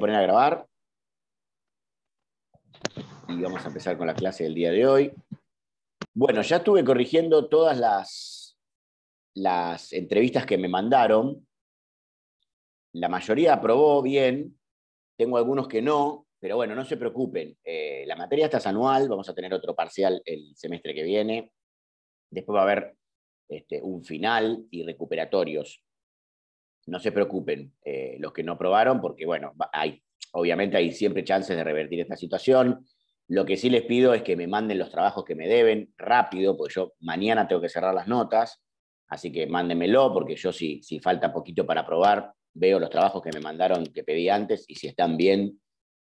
poner a grabar. Y vamos a empezar con la clase del día de hoy. Bueno, ya estuve corrigiendo todas las, las entrevistas que me mandaron. La mayoría aprobó bien. Tengo algunos que no, pero bueno, no se preocupen. Eh, la materia está anual, vamos a tener otro parcial el semestre que viene. Después va a haber este, un final y recuperatorios no se preocupen eh, los que no aprobaron, porque bueno, hay, obviamente hay siempre chances de revertir esta situación. Lo que sí les pido es que me manden los trabajos que me deben rápido, porque yo mañana tengo que cerrar las notas, así que mándenmelo, porque yo si, si falta poquito para aprobar, veo los trabajos que me mandaron, que pedí antes, y si están bien,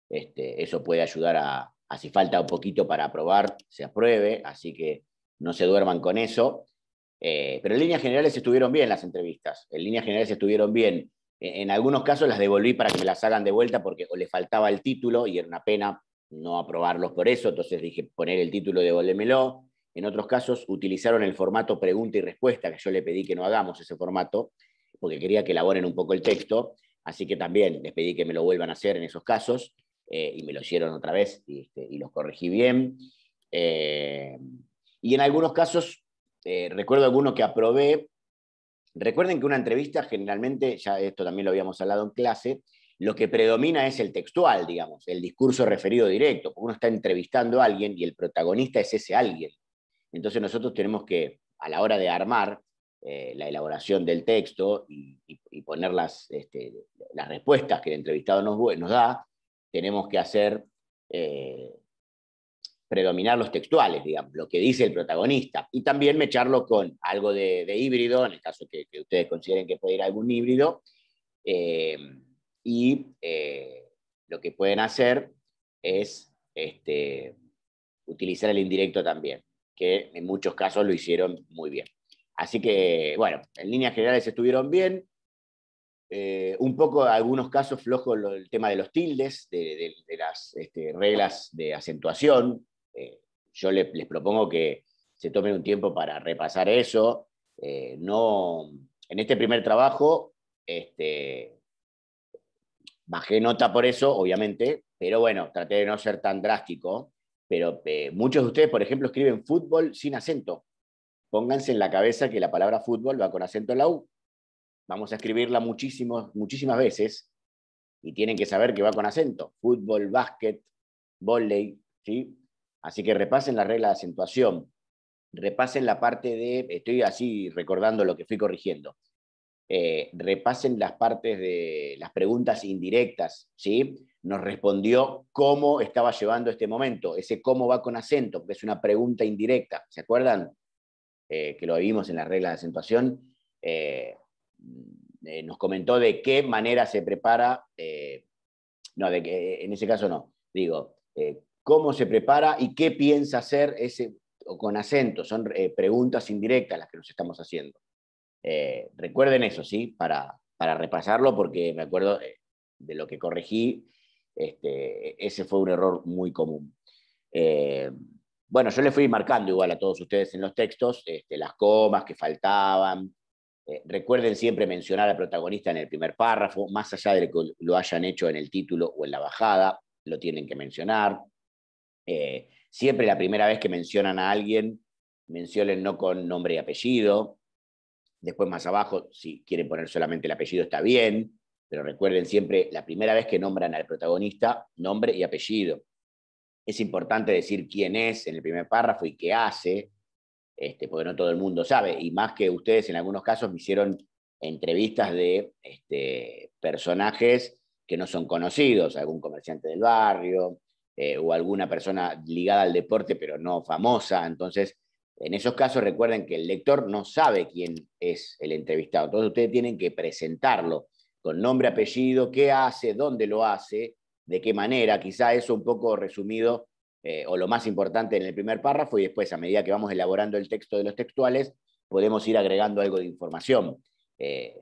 este, eso puede ayudar a, a si falta un poquito para aprobar, se apruebe, así que no se duerman con eso. Eh, pero en líneas generales estuvieron bien las entrevistas, en líneas generales estuvieron bien. En, algunos casos las devolví para que me las hagan de vuelta porque o le faltaba el título y era una pena no aprobarlos por eso, entonces dije poner el título, devolvémelo. En otros casos utilizaron el formato pregunta y respuesta, que yo le pedí que no hagamos ese formato, porque quería que elaboren un poco el texto, así que también les pedí que me lo vuelvan a hacer en esos casos, eh, y me lo hicieron otra vez y, este, los corregí bien. Eh, y en algunos casos eh, recuerdo alguno que aprobé. Recuerden que una entrevista generalmente, ya esto también lo habíamos hablado en clase, lo que predomina es el textual, digamos, el discurso referido directo, porque uno está entrevistando a alguien y el protagonista es ese alguien. Entonces nosotros tenemos que, a la hora de armar eh, la elaboración del texto y, poner este, las, respuestas que el entrevistado nos, da, tenemos que hacer eh, predominar los textuales, digamos, lo que dice el protagonista. Y también me echarlo con algo de, híbrido, en el caso que, ustedes consideren que puede ir algún híbrido, eh, y eh, lo que pueden hacer es este, utilizar el indirecto también, que en muchos casos lo hicieron muy bien. Así que, bueno, en líneas generales estuvieron bien. Eh, un poco, algunos casos flojo el tema de los tildes, de, las este, reglas de acentuación, eh, yo les propongo que se tomen un tiempo para repasar eso. Eh, no, en este primer trabajo, este, bajé nota por eso, obviamente, pero bueno, traté de no ser tan drástico. Pero eh, muchos de ustedes, por ejemplo, escriben fútbol sin acento. Pónganse en la cabeza que la palabra fútbol va con acento en la U. Vamos a escribirla muchísimas veces y tienen que saber que va con acento. Fútbol, básquet, volei, ¿sí? Así que repasen la regla de acentuación, repasen la parte de, estoy así recordando lo que fui corrigiendo, eh, repasen las partes de las preguntas indirectas, ¿sí? Nos respondió cómo estaba llevando este momento, ese cómo va con acento, que es una pregunta indirecta, ¿se acuerdan? Eh, que lo vimos en la regla de acentuación, eh, nos comentó de qué manera se prepara, no, de que, en ese caso no, digo, cómo se prepara y qué piensa hacer ese, con acento. Son eh, preguntas indirectas las que nos estamos haciendo. Eh, recuerden eso, ¿sí? Para, repasarlo, porque me acuerdo eh, de lo que corregí. Este, ese fue un error muy común. bueno, yo le fui marcando igual a todos ustedes en los textos este, las comas que faltaban. recuerden siempre mencionar al protagonista en el primer párrafo, más allá de que lo hayan hecho en el título o en la bajada, lo tienen que mencionar. Eh, siempre la primera vez que mencionan a alguien, mencionen no con nombre y apellido. Después más abajo, si quieren poner solamente el apellido, está bien, pero recuerden siempre, la primera vez que nombran al protagonista, nombre y apellido. Es importante decir quién es en el primer párrafo y qué hace, este, porque no todo el mundo sabe, y más que ustedes en algunos casos me hicieron entrevistas de este, personajes que no son conocidos, algún comerciante del barrio, eh, o alguna persona ligada al deporte, pero no famosa. Entonces, en esos casos recuerden que el lector no sabe quién es el entrevistado. Entonces, ustedes tienen que presentarlo con nombre, apellido, qué hace, dónde lo hace, de qué manera. Quizá eso un poco resumido eh, o lo más importante en el primer párrafo y después a medida que vamos elaborando el texto de los textuales, podemos ir agregando algo de información. Eh,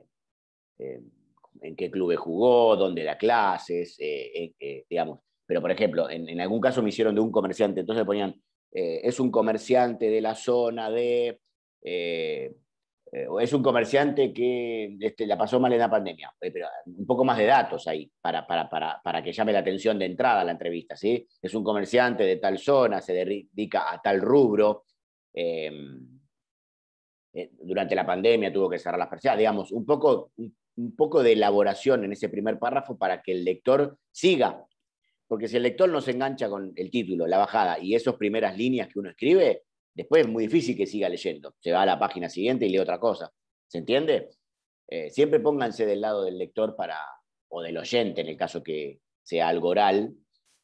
en qué clubes jugó, dónde da clases, digamos, pero, por ejemplo, en, algún caso me hicieron de un comerciante, entonces ponían, eh, es un comerciante de la zona de... Eh, eh, o es un comerciante que este, la pasó mal en la pandemia. Pero un poco más de datos ahí para, para, para, que llame la atención de entrada a la entrevista. ¿sí? Es un comerciante de tal zona, se dedica a tal rubro. Em, durante la pandemia tuvo que cerrar las persianas. Digamos, un poco, un poco de elaboración en ese primer párrafo para que el lector siga porque si el lector no se engancha con el título, la bajada y esas primeras líneas que uno escribe, después es muy difícil que siga leyendo. Se va a la página siguiente y lee otra cosa. ¿Se entiende? Eh, siempre pónganse del lado del lector para, o del oyente, en el caso que sea algo oral,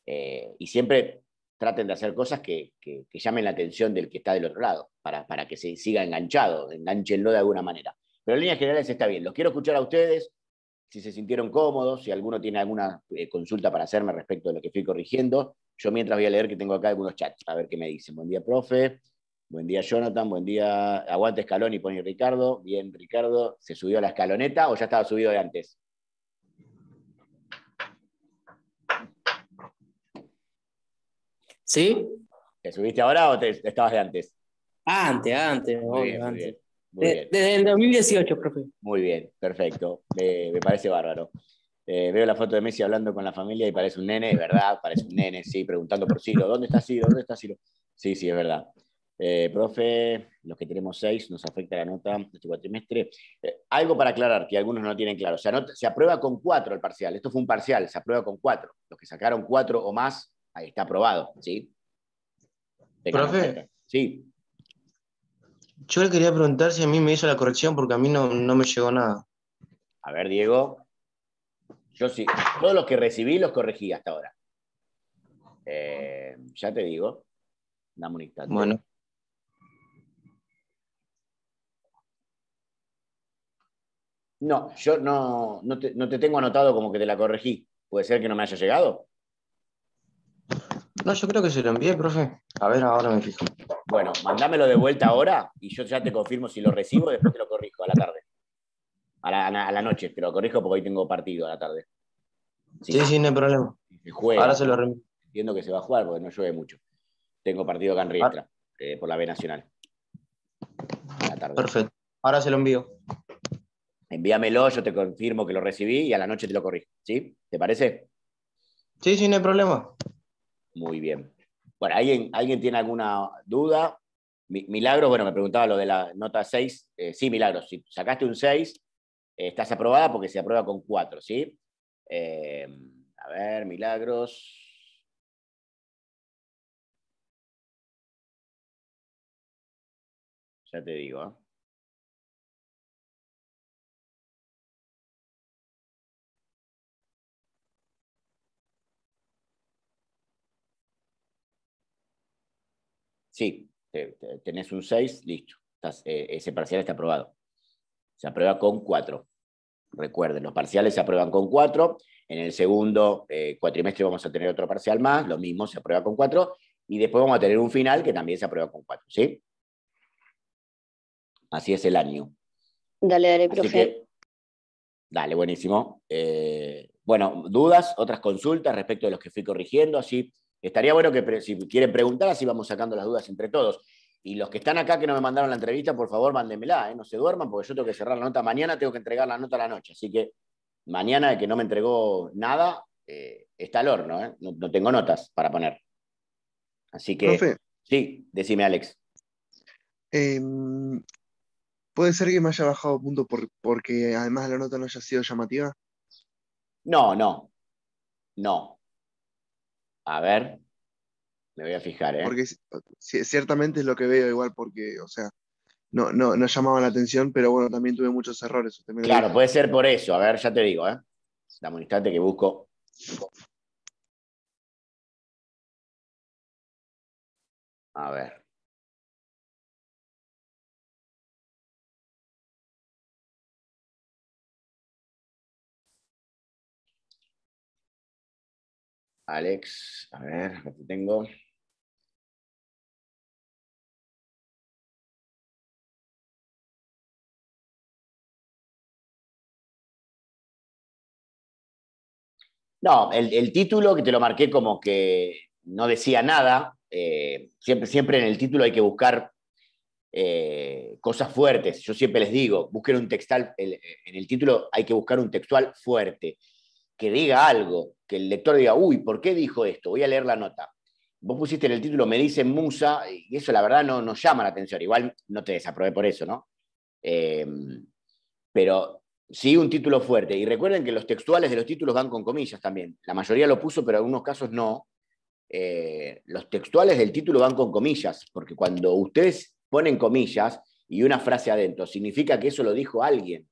eh, y siempre traten de hacer cosas que, llamen la atención del que está del otro lado, para, para que se siga enganchado, enganchenlo de alguna manera. Pero en líneas generales está bien. Los quiero escuchar a ustedes si se sintieron cómodos, si alguno tiene alguna eh, consulta para hacerme respecto de lo que fui corrigiendo. Yo mientras voy a leer que tengo acá algunos chats, a ver qué me dicen. Buen día, profe. Buen día, Jonathan. Buen día. Aguante escalón y pone Ricardo. Bien, Ricardo. ¿Se subió a la escaloneta o ya estaba subido de antes? ¿Sí? ¿Te subiste ahora o estabas de antes? Antes, antes, obvio, antes. Desde el 2018, profe. Muy bien, perfecto. me parece bárbaro. Eh, veo la foto de Messi hablando con la familia y parece un nene, verdad, parece un nene, sí, preguntando por Ciro, ¿dónde está Ciro? ¿Dónde está Ciro? Sí, sí, es verdad. Eh, profe, los que tenemos seis, nos afecta la nota de este cuatrimestre. Eh, algo para aclarar que algunos no tienen claro. sea, no, se aprueba con cuatro el parcial. Esto fue un parcial, se aprueba con cuatro. Los que sacaron cuatro o más, ahí está aprobado, ¿sí? profe. Sí. Yo le quería preguntar si a mí me hizo la corrección porque a mí no, me llegó nada. A ver, Diego. Yo sí, Todos los que recibí los corregí hasta ahora. Eh, ya te digo. Dame un instante. Bueno. No, yo no, te, no te tengo anotado como que te la corregí. ¿Puede ser que no me haya llegado? No, yo creo que se lo envié, profe. A ver, ahora me fijo. Bueno, mandámelo de vuelta ahora y yo ya te confirmo si lo recibo y después te lo corrijo a la tarde. A la, noche, te lo corrijo porque hoy tengo partido a la tarde. Sí, sí, no hay problema. Ahora se lo remito. Entiendo que se va a jugar porque no llueve mucho. Tengo partido acá en Riestra, ah. eh, por la B Nacional. A la tarde. Perfecto. Ahora se lo envío. Envíamelo, yo te confirmo que lo recibí y a la noche te lo corrijo. ¿Sí? ¿Te parece? Sí, sí, no hay problema. Muy bien. Bueno, ¿alguien, ¿alguien tiene alguna duda? Milagros, bueno, me preguntaba lo de la nota 6. Eh, sí, Milagros, si sacaste un 6, eh, estás aprobada porque se aprueba con 4, ¿sí? Eh, a ver, Milagros. Ya te digo, sí, tenés un 6, listo. Eh, ese parcial está aprobado. Se aprueba con 4. Recuerden, los parciales se aprueban con 4. En el segundo eh, cuatrimestre vamos a tener otro parcial más, lo mismo, se aprueba con 4. Y después vamos a tener un final que también se aprueba con 4, ¿sí? Así es el año. Dale, dale, profe. dale, buenísimo. Eh, bueno, dudas, otras consultas respecto de los que fui corrigiendo, así Estaría bueno que si quieren preguntar, así vamos sacando las dudas entre todos. Y los que están acá que no me mandaron la entrevista, por favor, mándenmela. ¿eh? no se duerman, porque yo tengo que cerrar la nota mañana, tengo que entregar la nota a la noche. Así que mañana que no me entregó nada, eh, está al horno, ¿eh? no, tengo notas para poner. Así que, sí, decime, Alex. Em, ¿Puede ser que me haya bajado punto porque además la nota no haya sido llamativa? No, no, no. A ver, me voy a fijar, ¿eh? Porque ciertamente es lo que veo igual, porque, o sea, no, no, no llamaba la atención, pero bueno, también tuve muchos errores. Claro, puede ser por eso. A ver, ya te digo, ¿eh? Dame un instante que busco. A ver. Alex, a ver, aquí tengo. No, el, título que te lo marqué como que no decía nada. Eh, siempre, siempre en el título hay que buscar eh, cosas fuertes. Yo siempre les digo, busquen un textual. en el título hay que buscar un textual fuerte que diga algo, que el lector diga, uy, ¿por qué dijo esto? Voy a leer la nota. Vos pusiste en el título, me dicen musa, y eso la verdad no nos llama la atención. Igual no te desaprobé por eso, ¿no? Em, pero sí un título fuerte. Y recuerden que los textuales de los títulos van con comillas también. La mayoría lo puso, pero en algunos casos no. Eh, los textuales del título van con comillas, porque cuando ustedes ponen comillas y una frase adentro, significa que eso lo dijo alguien.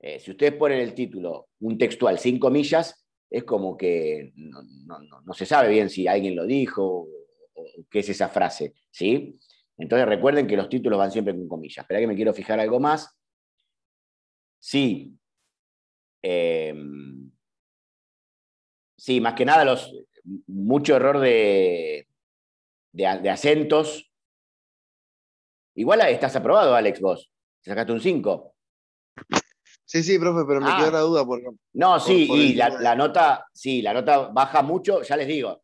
Eh, si ustedes ponen el título, un textual, cinco millas, es como que no, se sabe bien si alguien lo dijo o, qué es esa frase, ¿sí? Entonces recuerden que los títulos van siempre con comillas. Espera que me quiero fijar algo más. Sí. Em, sí, más que nada los, mucho error de, de, acentos. Igual estás aprobado, Alex, vos. sacaste un 5. Sí, sí, profe, pero me quedó ah. la duda. no, sí, y la, nota, sí, la nota baja mucho, ya les digo,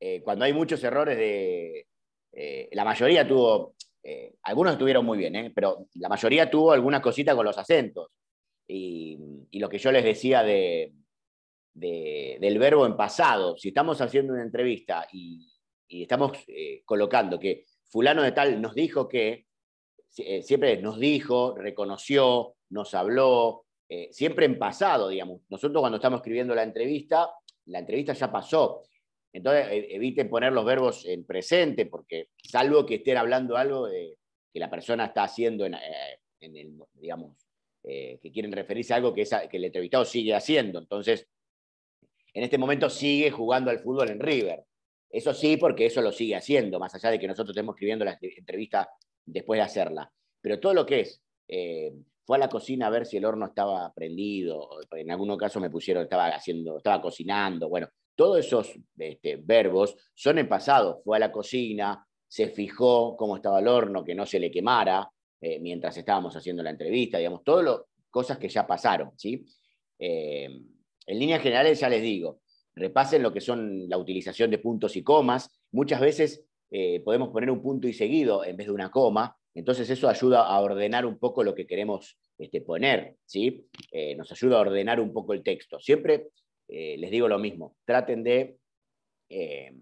eh, cuando hay muchos errores de... Eh, la mayoría tuvo, eh, algunos estuvieron muy bien, pero la mayoría tuvo alguna cosita con los acentos. Y, lo que yo les decía de, del verbo en pasado, si estamos haciendo una entrevista y, y estamos colocando que fulano de tal nos dijo que, siempre nos dijo, reconoció, nos habló, eh, siempre en pasado, digamos. Nosotros cuando estamos escribiendo la entrevista, la entrevista ya pasó. Entonces e, eviten poner los verbos en presente, porque salvo que estén hablando algo de, que la persona está haciendo en, eh, el, digamos, eh, que quieren referirse a algo que, esa, que el entrevistado sigue haciendo. Entonces, en este momento sigue jugando al fútbol en River. Eso sí, porque eso lo sigue haciendo, más allá de que nosotros estemos escribiendo la entrevista después de hacerla. Pero todo lo que es fue a la cocina a ver si el horno estaba prendido, en algunos casos me pusieron, estaba haciendo, estaba cocinando, bueno, todos esos este, verbos son en pasado, fue a la cocina, se fijó cómo estaba el horno, que no se le quemara eh, mientras estábamos haciendo la entrevista, digamos, todas las cosas que ya pasaron, ¿sí? Eh, en líneas generales ya les digo, repasen lo que son la utilización de puntos y comas, muchas veces eh, podemos poner un punto y seguido en vez de una coma, entonces eso ayuda a ordenar un poco lo que queremos este, poner, ¿sí? Eh, nos ayuda a ordenar un poco el texto. Siempre eh, les digo lo mismo, traten de, eh,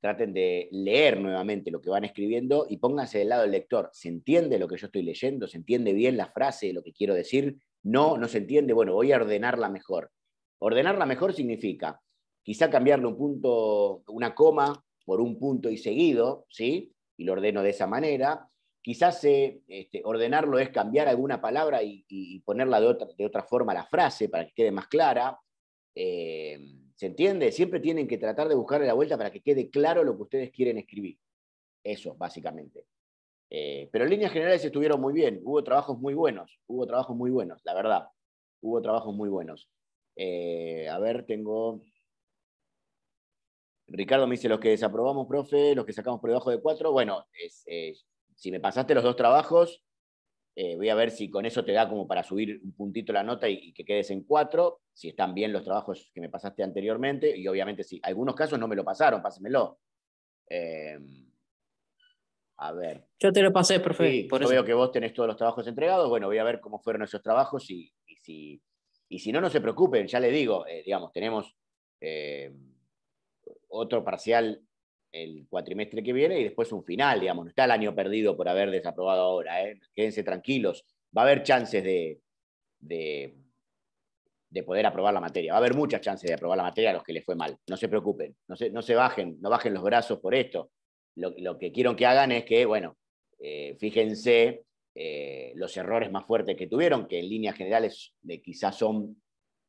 traten de leer nuevamente lo que van escribiendo y pónganse del lado del lector. ¿Se entiende lo que yo estoy leyendo? ¿Se entiende bien la frase, lo que quiero decir? No, no se entiende. Bueno, voy a ordenarla mejor. Ordenarla mejor significa quizá cambiarle un punto, una coma por un punto y seguido, ¿sí? Y lo ordeno de esa manera Quizás eh, este, ordenarlo es cambiar alguna palabra y, ponerla de otra, forma la frase para que quede más clara. Eh, ¿Se entiende? Siempre tienen que tratar de buscarle la vuelta para que quede claro lo que ustedes quieren escribir. Eso, básicamente. Eh, pero en líneas generales estuvieron muy bien. Hubo trabajos muy buenos. Hubo trabajos muy buenos, la verdad. Hubo trabajos muy buenos. a ver, tengo. Ricardo me dice: los que desaprobamos, profe, los que sacamos por debajo de cuatro. Bueno, es, si me pasaste los dos trabajos, eh, voy a ver si con eso te da como para subir un puntito la nota y, que quedes en cuatro, si están bien los trabajos que me pasaste anteriormente, y obviamente si algunos casos no me lo pasaron, pásenmelo. Eh, a ver. Yo te lo pasé, profe. yo veo que vos tenés todos los trabajos entregados, bueno, voy a ver cómo fueron esos trabajos y, si, no, no se preocupen, ya les digo, eh, digamos, tenemos otro parcial el cuatrimestre que viene y después un final, digamos. No está el año perdido por haber desaprobado ahora, ¿eh? quédense tranquilos. Va a haber chances de, de, poder aprobar la materia. Va a haber muchas chances de aprobar la materia a los que les fue mal. No se preocupen, no se, no se bajen, no bajen los brazos por esto. Lo, que quiero que hagan es que, bueno, eh, fíjense eh, los errores más fuertes que tuvieron, que en líneas generales quizás son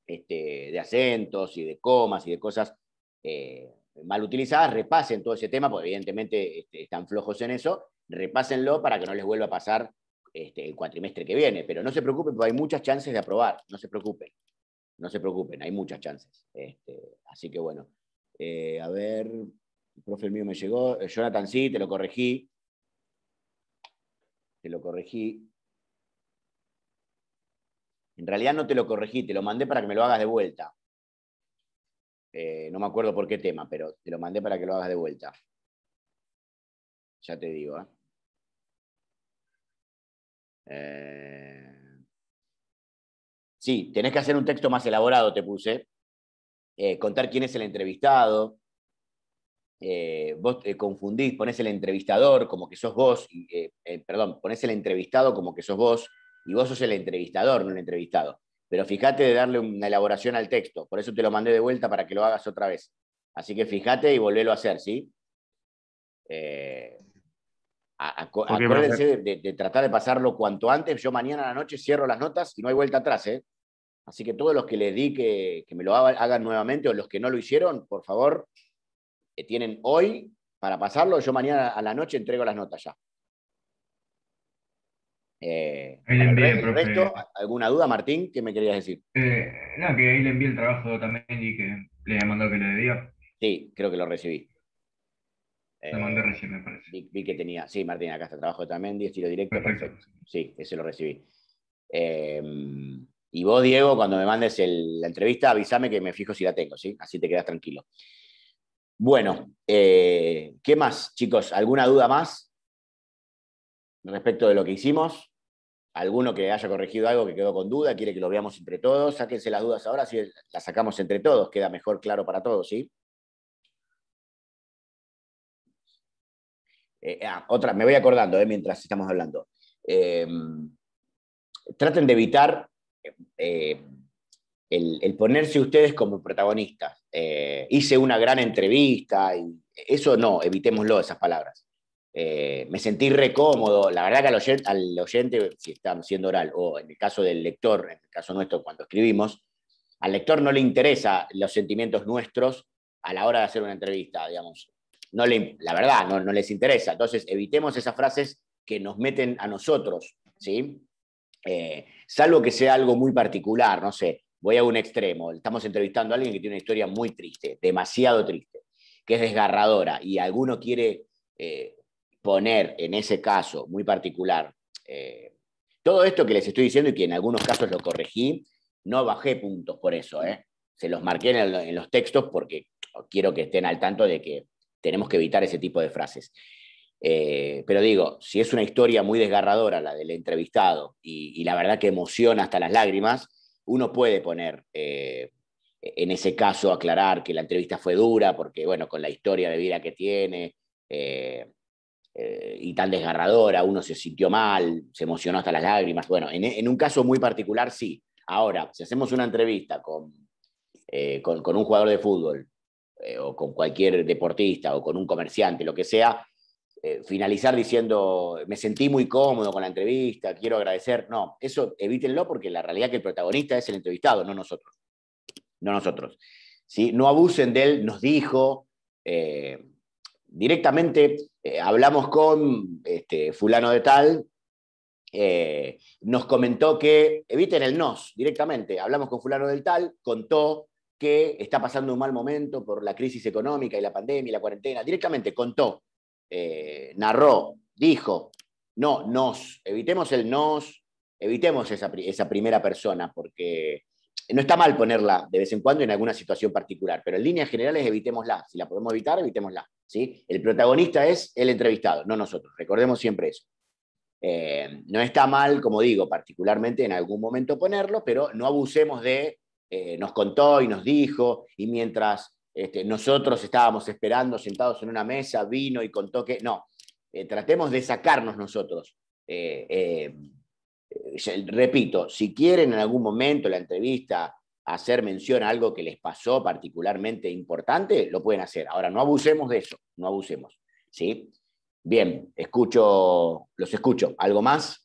este, de acentos y de comas y de cosas mal utilizadas, repasen todo ese tema, porque evidentemente este, están flojos en eso, repásenlo para que no les vuelva a pasar este, el cuatrimestre que viene. Pero no se preocupen, porque hay muchas chances de aprobar, no se preocupen, no se preocupen, hay muchas chances. Este, así que bueno, eh, a ver, el profe mío me llegó, eh, Jonathan sí, te lo corregí, te lo corregí. En realidad no te lo corregí, te lo mandé para que me lo hagas de vuelta. Eh, no me acuerdo por qué tema, pero te lo mandé para que lo hagas de vuelta. Ya te digo. ¿eh? Eh, sí, tenés que hacer un texto más elaborado, te puse. contar quién es el entrevistado. vos confundís, ponés el entrevistador como que sos vos. perdón, ponés el entrevistado como que sos vos. Y vos sos el entrevistador, no el entrevistado. Pero fíjate de darle una elaboración al texto. Por eso te lo mandé de vuelta para que lo hagas otra vez. Así que fíjate y volvélo a hacer, ¿sí? Eh, acuérdense de, tratar de pasarlo cuanto antes. Yo mañana a la noche cierro las notas y no hay vuelta atrás, ¿eh? Así que todos los que les di que, me lo hagan nuevamente o los que no lo hicieron, por favor, que eh, tienen hoy para pasarlo. Yo mañana a la noche entrego las notas ya. Eh, le ¿Alguna duda, Martín? ¿Qué me querías decir? Eh, no, que ahí le envié el trabajo también y que le mandó que le debía. Sí, creo que lo recibí. Lo mandé eh, recién, me parece. Vi, que tenía, sí, Martín, acá está el trabajo también estilo directo. Perfecto. Sí, ese lo recibí. Em, y vos, Diego, cuando me mandes la entrevista, avísame que me fijo si la tengo, ¿sí? Así te quedas tranquilo. Bueno, eh, ¿qué más, chicos? ¿Alguna duda más? respecto de lo que hicimos? ¿Alguno que haya corregido algo que quedó con duda? ¿Quiere que lo veamos entre todos? Sáquense las dudas ahora, si las sacamos entre todos, queda mejor claro para todos, ¿sí? Eh, ah, otra, me voy acordando eh, mientras estamos hablando. Eh, traten de evitar el, ponerse ustedes como protagonistas. hice una gran entrevista y eso no, evitémoslo, esas palabras. Eh, me sentí recómodo. La verdad que al oyente, si estamos siendo oral, o en el caso del lector, en el caso nuestro, cuando escribimos, al lector no le interesa los sentimientos nuestros a la hora de hacer una entrevista, digamos. No le, la verdad, no, les interesa. Entonces, evitemos esas frases que nos meten a nosotros, ¿sí? Eh, salvo que sea algo muy particular, no sé, voy a un extremo, estamos entrevistando a alguien que tiene una historia muy triste, demasiado triste, que es desgarradora, y alguno quiere eh, poner en ese caso muy particular eh, todo esto que les estoy diciendo y que en algunos casos lo corregí, no bajé puntos por eso. ¿eh? Se los marqué en, los textos porque quiero que estén al tanto de que tenemos que evitar ese tipo de frases. Eh, pero digo, si es una historia muy desgarradora la del entrevistado y, la verdad que emociona hasta las lágrimas, uno puede poner, en ese caso, aclarar que la entrevista fue dura, porque bueno, con la historia de vida que tiene, eh, y tan desgarradora, uno se sintió mal, se emocionó hasta las lágrimas. Bueno, en, un caso muy particular sí. Ahora, si hacemos una entrevista con, eh, con, un jugador de fútbol eh, o con cualquier deportista o con un comerciante, lo que sea, finalizar diciendo, me sentí muy cómodo con la entrevista, quiero agradecer. No, eso evítenlo porque la realidad es que el protagonista es el entrevistado, no nosotros. No nosotros. ¿Sí? No abusen de él, nos dijo directamente eh, hablamos con este, fulano de tal, eh, nos comentó que, eviten el nos directamente, hablamos con fulano del tal, contó que está pasando un mal momento por la crisis económica y la pandemia y la cuarentena, directamente contó, eh, narró, dijo, no, nos, evitemos el nos, evitemos esa primera persona, porque no está mal ponerla de vez en cuando en alguna situación particular, pero en líneas generales evitémosla. Si la podemos evitar, evitémosla. ¿sí? El protagonista es el entrevistado, no nosotros. Recordemos siempre eso. Eh, no está mal, como digo, particularmente en algún momento ponerlo, pero no abusemos de eh, nos contó y nos dijo, y mientras este, nosotros estábamos esperando sentados en una mesa, vino y contó que... No, eh, tratemos de sacarnos nosotros eh, repito, si quieren en algún momento la entrevista hacer mención a algo que les pasó particularmente importante, lo pueden hacer. Ahora, no abusemos de eso, no abusemos. ¿sí? Bien, escucho, los escucho. ¿Algo más?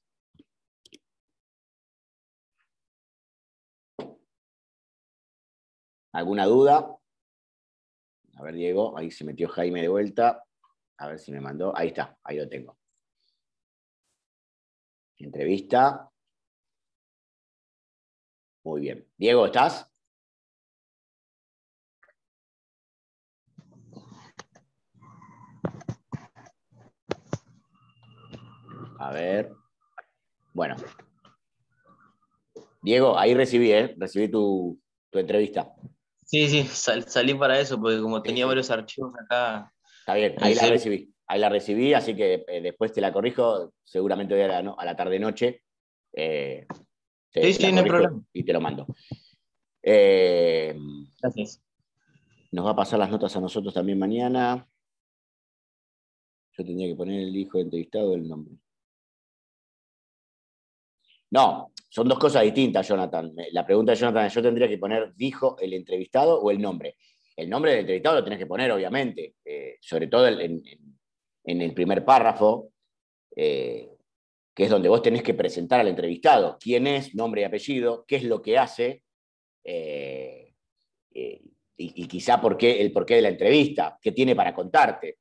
¿Alguna duda? A ver, Diego, ahí se metió Jaime de vuelta. A ver si me mandó. Ahí está, ahí lo tengo. Entrevista. Muy bien. Diego, ¿estás? A ver. Bueno. Diego, ahí recibí, ¿eh? Recibí tu, entrevista. Sí, sí, salí para eso, porque como tenía varios archivos acá. Está bien, ahí la recibí. Ahí la recibí, así que eh, después te la corrijo, seguramente hoy a la, tarde-noche. Eh, sí, sí, no hay problema. Y te lo mando. Eh, Gracias. Nos va a pasar las notas a nosotros también mañana. Yo tendría que poner el hijo entrevistado el nombre. No, son dos cosas distintas, Jonathan. La pregunta de Jonathan es, ¿yo tendría que poner dijo el entrevistado o el nombre? El nombre del entrevistado lo tienes que poner, obviamente, sobre todo en, en el primer párrafo, eh, que es donde vos tenés que presentar al entrevistado, quién es, nombre y apellido, qué es lo que hace, eh, eh, y, quizá por qué, el porqué de la entrevista, qué tiene para contarte.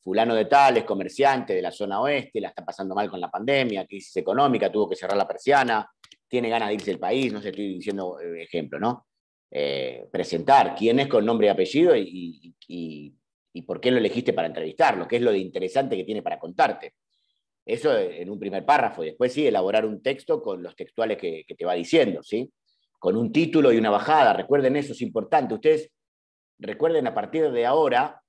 fulano de tal es comerciante de la zona oeste, la está pasando mal con la pandemia, crisis económica, tuvo que cerrar la persiana, tiene ganas de irse del país, no sé, estoy diciendo ejemplo, ¿no? presentar quién es con nombre y apellido y y por qué lo elegiste para entrevistarlo, qué es lo de interesante que tiene para contarte. Eso en un primer párrafo, y después sí, elaborar un texto con los textuales que, te va diciendo, ¿sí? Con un título y una bajada, recuerden eso, es importante. Ustedes recuerden a partir de ahora,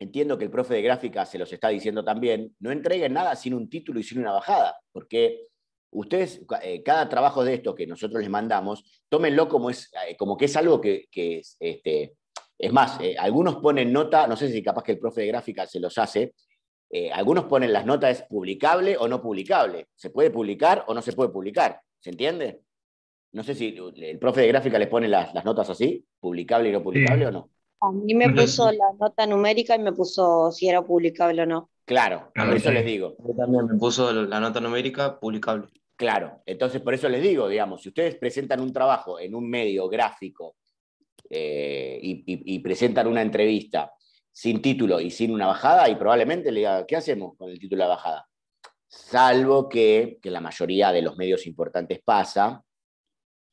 entiendo que el profe de gráfica se los está diciendo también, no entreguen nada sin un título y sin una bajada, porque ustedes, eh, cada trabajo de esto que nosotros les mandamos, tómenlo como, es, eh, como que es algo que, este, es más, eh, algunos ponen nota, no sé si capaz que el profe de gráfica se los hace, eh, algunos ponen las notas publicable o no publicable. ¿Se puede publicar o no se puede publicar? ¿Se entiende? No sé si el profe de gráfica les pone las, notas así, publicable y no publicable o no. A mí me puso la nota numérica y me puso si era publicable o no. Claro, por eso les digo. Yo también me puso la nota numérica publicable. Claro, entonces por eso les digo, digamos, si ustedes presentan un trabajo en un medio gráfico eh, y, presentan una entrevista sin título y sin una bajada, y probablemente le diga, ¿qué hacemos con el título de la bajada? Salvo que, la mayoría de los medios importantes pasa.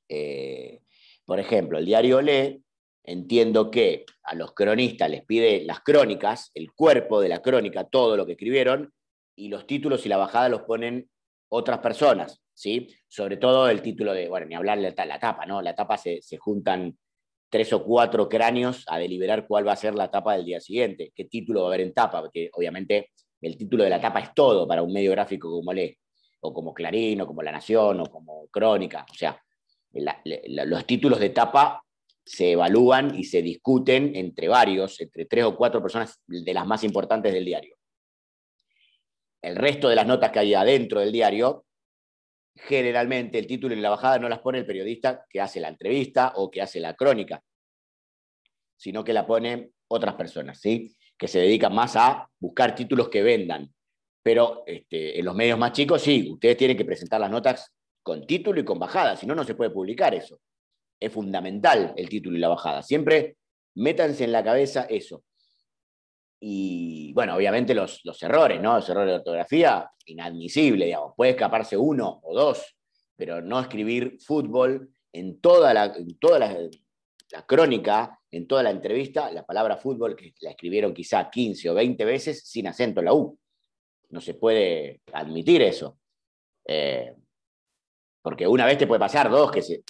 Eh, por ejemplo, el diario Le entiendo que a los cronistas les pide las crónicas, el cuerpo de la crónica, todo lo que escribieron, y los títulos y la bajada los ponen otras personas, ¿sí? Sobre todo el título de, bueno, ni hablarle de la, tapa, ¿no? La tapa se, se juntan tres o cuatro cráneos a deliberar cuál va a ser la tapa del día siguiente, qué título va a haber en tapa, porque obviamente el título de la tapa es todo para un medio gráfico como Le, o como Clarín, o como La Nación, o como Crónica. O sea, los títulos de tapa se evalúan y se discuten entre varios, entre tres o cuatro personas de las más importantes del diario. El resto de las notas que hay adentro del diario generalmente el título y la bajada no las pone el periodista que hace la entrevista o que hace la crónica, sino que la pone otras personas, ¿sí? que se dedican más a buscar títulos que vendan. Pero este, en los medios más chicos, sí, ustedes tienen que presentar las notas con título y con bajada, si no, no se puede publicar eso. Es fundamental el título y la bajada. Siempre métanse en la cabeza eso. Y bueno, obviamente los, errores, ¿no? Los errores de ortografía, inadmisible, digamos. Puede escaparse uno o dos, pero no escribir fútbol en toda la, crónica, en toda la entrevista, la palabra fútbol que la escribieron quizá 15 o 20 veces sin acento en la U. No se puede admitir eso. Eh, porque una vez te puede pasar, dos, que, es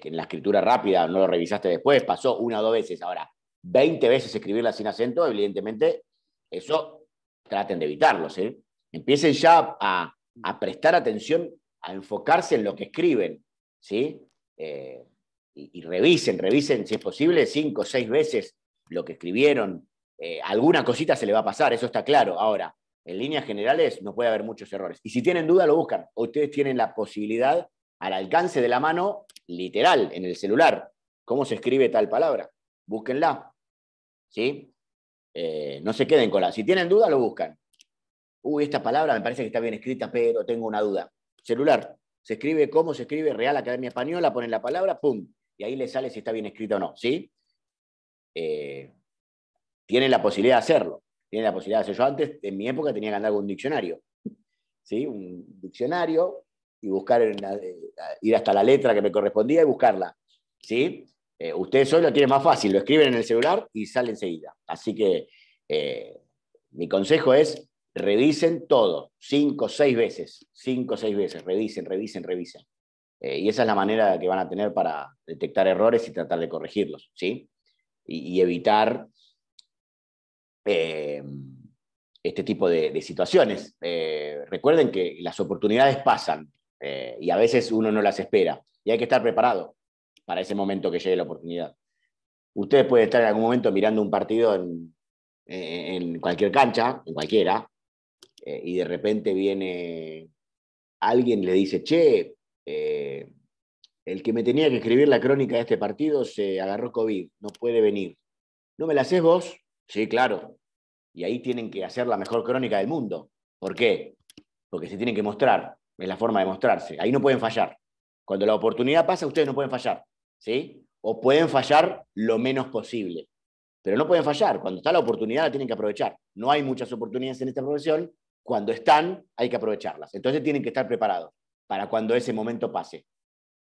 que, en la escritura rápida no lo revisaste después, pasó una o dos veces. Ahora, 20 veces escribirla sin acento, evidentemente eso traten de evitarlo. ¿sí? Empiecen ya a, prestar atención, a enfocarse en lo que escriben. ¿sí? Eh, y, revisen, revisen si es posible cinco o seis veces lo que escribieron. Eh, alguna cosita se le va a pasar, eso está claro. Ahora, en líneas generales no puede haber muchos errores. Y si tienen duda, lo buscan. Ustedes tienen la posibilidad al alcance de la mano, literal, en el celular. ¿Cómo se escribe tal palabra? Búsquenla, ¿sí? Eh, no se queden con la. Si tienen duda, lo buscan. Uy, esta palabra me parece que está bien escrita, pero tengo una duda. Celular. Se escribe cómo se escribe Real Academia Española, ponen la palabra, pum, y ahí le sale si está bien escrita o no, ¿sí? Eh, tienen la posibilidad de hacerlo. Tienen la posibilidad de hacerlo. Yo antes, en mi época, tenía que andar con un diccionario, ¿sí? Un diccionario y buscar, eh, ir hasta la letra que me correspondía y buscarla, ¿sí? Eh, ustedes hoy lo tienen más fácil, lo escriben en el celular y sale enseguida. Así que eh, mi consejo es, revisen todo, cinco o seis veces, cinco o seis veces, revisen, revisen, revisen. Eh, y esa es la manera que van a tener para detectar errores y tratar de corregirlos, ¿sí? Y, evitar este tipo de situaciones. recuerden que las oportunidades pasan y a veces uno no las espera y hay que estar preparado para ese momento que llegue la oportunidad. Ustedes pueden estar en algún momento mirando un partido en, cualquier cancha, en cualquiera, eh, y de repente viene alguien y le dice, che, eh, el que me tenía que escribir la crónica de este partido se agarró COVID, no puede venir. ¿No me la haces vos? Sí, claro. Y ahí tienen que hacer la mejor crónica del mundo. ¿Por qué? Porque se tienen que mostrar, es la forma de mostrarse. Ahí no pueden fallar. Cuando la oportunidad pasa, ustedes no pueden fallar. ¿sí? O pueden fallar lo menos posible. Pero no pueden fallar. Cuando está la oportunidad la tienen que aprovechar. No hay muchas oportunidades en esta profesión. Cuando están, hay que aprovecharlas. Entonces tienen que estar preparados para cuando ese momento pase.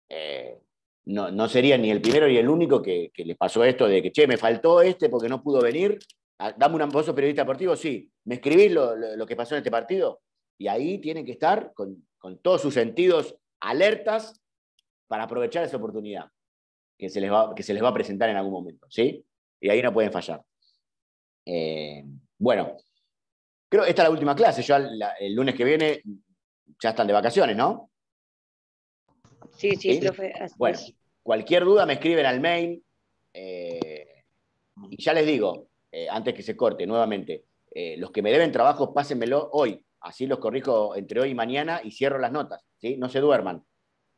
Eh, no, sería ni el primero ni el único que, le pasó esto de que, che, me faltó este porque no pudo venir. Ah, dame un amposo periodista deportivo, sí. ¿Me escribís lo, que pasó en este partido? Y ahí tienen que estar con, con todos sus sentidos alertas para aprovechar esa oportunidad que se les va, que se les va a presentar en algún momento, ¿sí? Y ahí no pueden fallar. Eh, bueno, creo que esta es la última clase. Yo el lunes que viene ya están de vacaciones, ¿no? Sí, sí, profe. Bueno, cualquier duda me escriben al mail. Eh, y ya les digo, eh, antes que se corte nuevamente, los que me deben trabajo pásenmelo hoy. Así los corrijo entre hoy y mañana y cierro las notas. ¿sí? No se duerman,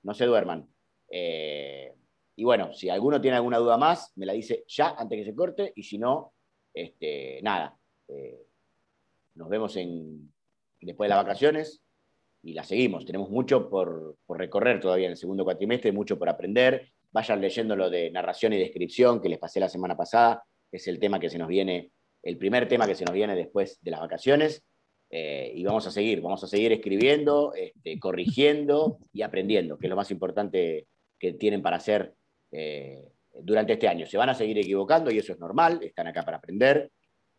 no se duerman. Eh, y bueno, si alguno tiene alguna duda más, me la dice ya antes que se corte, y si no, este, nada. Eh, nos vemos en, después de las vacaciones y la seguimos. Tenemos mucho por, recorrer todavía en el segundo cuatrimestre, mucho por aprender. Vayan leyendo lo de narración y descripción que les pasé la semana pasada. Es el tema que se nos viene, el primer tema que se nos viene después de las vacaciones. Eh, y vamos a seguir, vamos a seguir escribiendo, este, corrigiendo y aprendiendo, que es lo más importante que tienen para hacer eh, durante este año. Se van a seguir equivocando y eso es normal, están acá para aprender.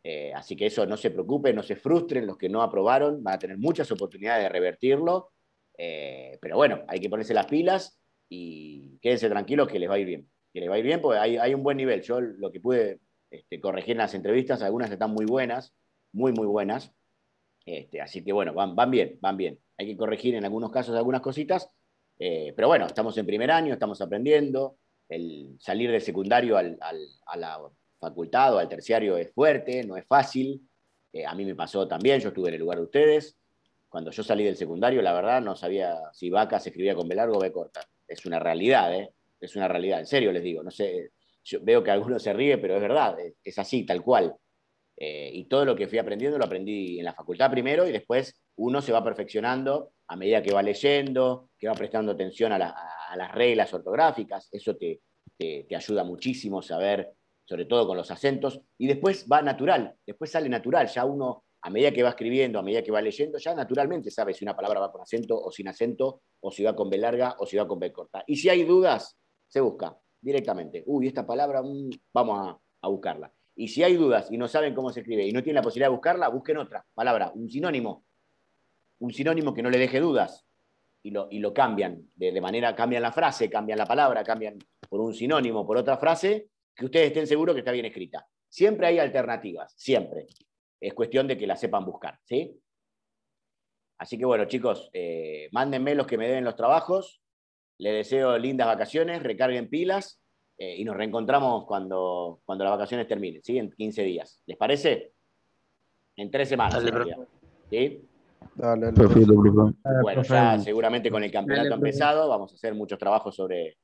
Eh, así que eso no se preocupen, no se frustren los que no aprobaron, van a tener muchas oportunidades de revertirlo. Eh, pero bueno, hay que ponerse las pilas y quédense tranquilos que les va a ir bien. Que les va a ir bien porque hay, hay un buen nivel. Yo lo que pude este, corregir en las entrevistas, algunas están muy buenas, muy, muy buenas. Este, así que bueno, van, van bien, van bien. Hay que corregir en algunos casos algunas cositas, pero bueno, estamos en primer año, estamos aprendiendo, el salir del secundario al, a la facultad o al terciario es fuerte, no es fácil. Eh, a mí me pasó también, yo estuve en el lugar de ustedes. Cuando yo salí del secundario, la verdad, no sabía si vaca se escribía con B largo o B corta. Es una realidad, ¿eh? Es una realidad, en serio les digo. No sé, veo que algunos se ríe, pero es verdad, es así, tal cual. Eh, y todo lo que fui aprendiendo lo aprendí en la facultad primero y después uno se va perfeccionando a medida que va leyendo, que va prestando atención a, las reglas ortográficas. Eso te, ayuda muchísimo saber, sobre todo con los acentos. Y después va natural, después sale natural. Ya uno, a medida que va escribiendo, a medida que va leyendo, ya naturalmente sabe si una palabra va con acento o sin acento, o si va con B larga o si va con B corta. Y si hay dudas, se busca directamente. Uy, esta palabra, mm, vamos a, a buscarla. Y si hay dudas y no saben cómo se escribe y no tienen la posibilidad de buscarla, busquen otra palabra, un sinónimo. Un sinónimo que no le deje dudas. Y lo, y lo cambian. De, manera, cambian la frase, cambian la palabra, cambian por un sinónimo, por otra frase, que ustedes estén seguros que está bien escrita. Siempre hay alternativas, siempre. Es cuestión de que la sepan buscar. ¿sí? Así que bueno, chicos, eh, mándenme los que me den los trabajos. Les deseo lindas vacaciones, recarguen pilas eh, y nos reencontramos cuando, cuando las vacaciones terminen, ¿sí? En 15 días. ¿Les parece? En tres semanas. Dale, ¿Sí? Dale, bueno, ya seguramente con el campeonato empezado vamos a hacer muchos trabajos sobre,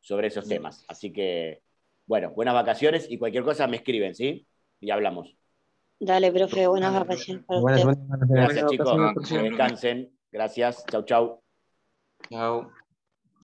sobre esos temas. Así que, bueno, buenas vacaciones y cualquier cosa me escriben, ¿sí? Y hablamos. Dale, profe, buenas vacaciones Gracias, chicos. Que descansen. Gracias. Chau, chau. Chau.